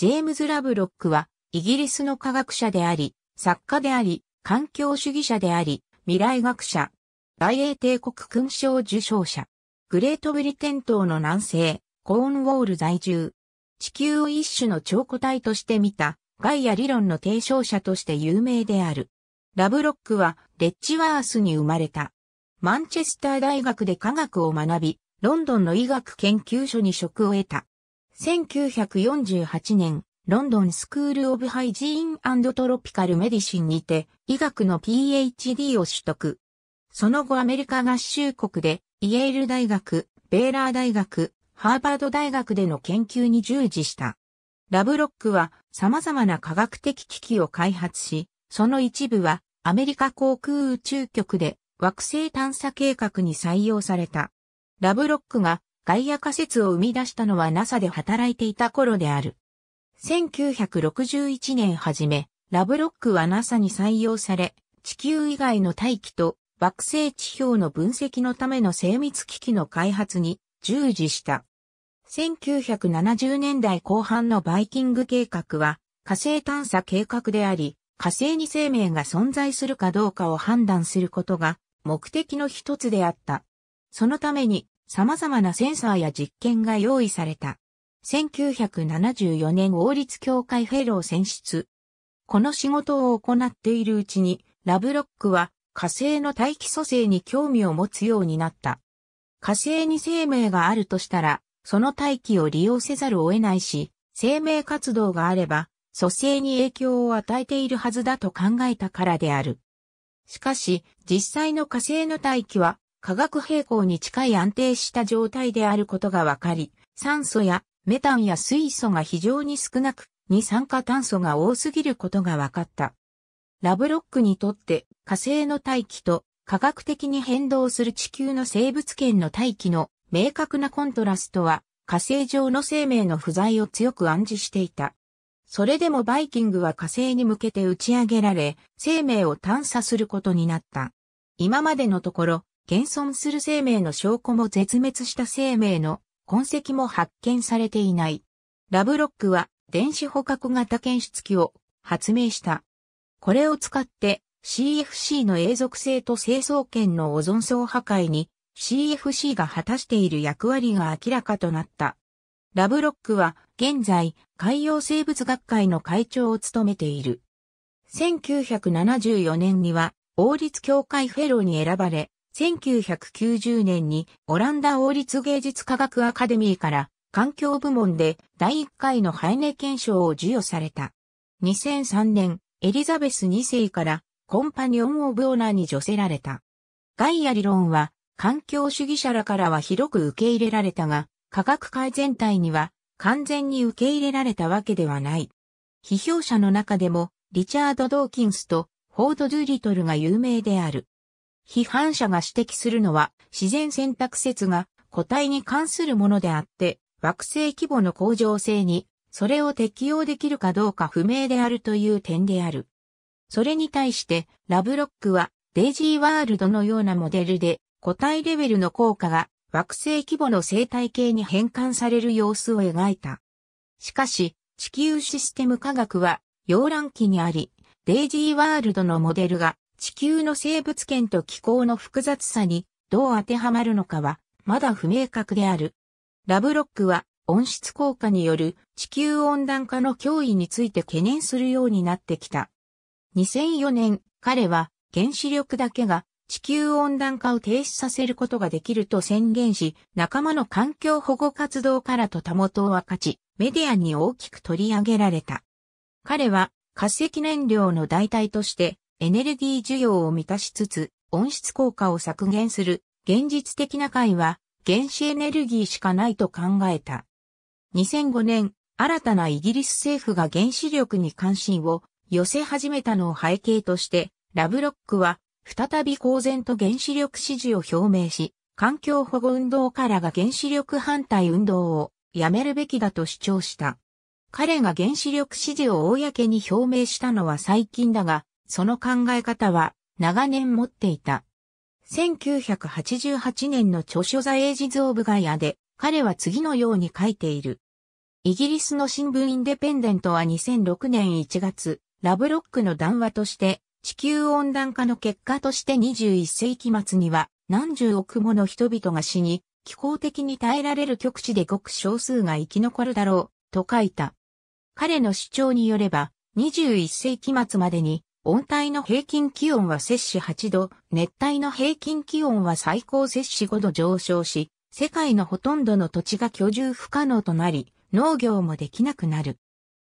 ジェームズ・ラブロックは、イギリスの科学者であり、作家であり、環境主義者であり、未来学者、大英帝国勲章受章者、グレートブリテン島の南西、コーンウォール在住、地球を一種の超個体として見た、ガイア理論の提唱者として有名である。ラブロックは、レッチワースに生まれた。マンチェスター大学で科学を学び、ロンドンの医学研究所に職を得た。1948年、ロンドンスクールオブハイジーントロピカルメディシンにて医学の PhD を取得。その後アメリカ合衆国でイェール大学、ベーラー大学、ハーバード大学での研究に従事した。ラブロックは様々な科学的機器を開発し、その一部はアメリカ航空宇宙局で惑星探査計画に採用された。ラブロックが外野仮説を生み出したのは NASA で働いていた頃である。1961年初め、ラブロックは NASA に採用され、地球以外の大気と惑星地表の分析のための精密機器の開発に従事した。1970年代後半のバイキング計画は火星探査計画であり、火星に生命が存在するかどうかを判断することが目的の一つであった。そのために様々なセンサーや実験が用意された。1974年王立協会フェロー選出。この仕事を行っているうちに、ラブロックは火星の大気組成に興味を持つようになった。火星に生命があるとしたら、その大気を利用せざるを得ないし、生命活動があれば、蘇生に影響を与えているはずだと考えたからである。しかし、実際の火星の大気は化学平衡に近い安定した状態であることがわかり、酸素やメタンや水素が非常に少なく、二酸化炭素が多すぎることが分かった。ラブロックにとって火星の大気と科学的に変動する地球の生物圏の大気の明確なコントラストは火星上の生命の不在を強く暗示していた。それでもバイキングは火星に向けて打ち上げられ、生命を探査することになった。今までのところ、現存する生命の証拠も絶滅した生命の痕跡も発見されていない。ラブロックは電子捕獲型検出器を発明した。これを使って CFC の永続性と清掃権のオゾン層破壊に CFC が果たしている役割が明らかとなった。ラブロックは現在海洋生物学会の会長を務めている。1974年には王立協会フェローに選ばれ、1990年にオランダ王立芸術科学アカデミーから環境部門で第1回のハイネ検証を授与された。2003年、エリザベス2世からコンパニオン・オブ・オナーに助せられた。ガイア理論は環境主義者らからは広く受け入れられたが、科学界全体には完全に受け入れられたわけではない。批評者の中でもリチャード・ドーキンスとフォード・ドゥーリトルが有名である。批判者が指摘するのは自然選択説が個体に関するものであって、惑星規模の恒常性にそれを適用できるかどうか不明であるという点である。それに対して、ラブロックはデイジーワールドのようなモデルで個体レベルの効果が惑星規模の生態系に変換される様子を描いた。しかし、地球システム科学は、溶卵期にあり、デイジーワールドのモデルが地球の生物圏と気候の複雑さにどう当てはまるのかは、まだ不明確である。ラブロックは温室効果による地球温暖化の脅威について懸念するようになってきた。2004年、彼は原子力だけが地球温暖化を停止させることができると宣言し、仲間の環境保護活動からとたもとを分かち、メディアに大きく取り上げられた。彼は化石燃料の代替としてエネルギー需要を満たしつつ、温室効果を削減する、現実的な会は、原子エネルギーしかないと考えた。2005年、新たなイギリス政府が原子力に関心を寄せ始めたのを背景として、ラブロックは、再び公然と原子力支持を表明し、環境保護運動からが原子力反対運動をやめるべきだと主張した。彼が原子力支持を公に表明したのは最近だが、その考え方は長年持っていた。1988年の著書ザ・エイジズ・オブ・ガイアで、彼は次のように書いている。イギリスの新聞インデペンデントは2006年1月、ラブロックの談話として、地球温暖化の結果として21世紀末には何十億もの人々が死に、気候的に耐えられる極地でごく少数が生き残るだろう、と書いた。彼の主張によれば、21世紀末までに温帯の平均気温は摂氏8度、熱帯の平均気温は最高摂氏5度上昇し、世界のほとんどの土地が居住不可能となり、農業もできなくなる。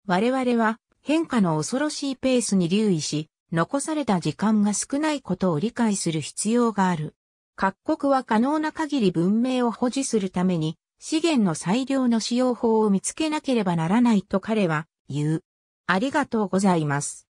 我々は変化の恐ろしいペースに留意し、残された時間が少ないことを理解する必要がある。各国は可能な限り文明を保持するために、資源の最良の使用法を見つけなければならないと彼は言う。ありがとうございます。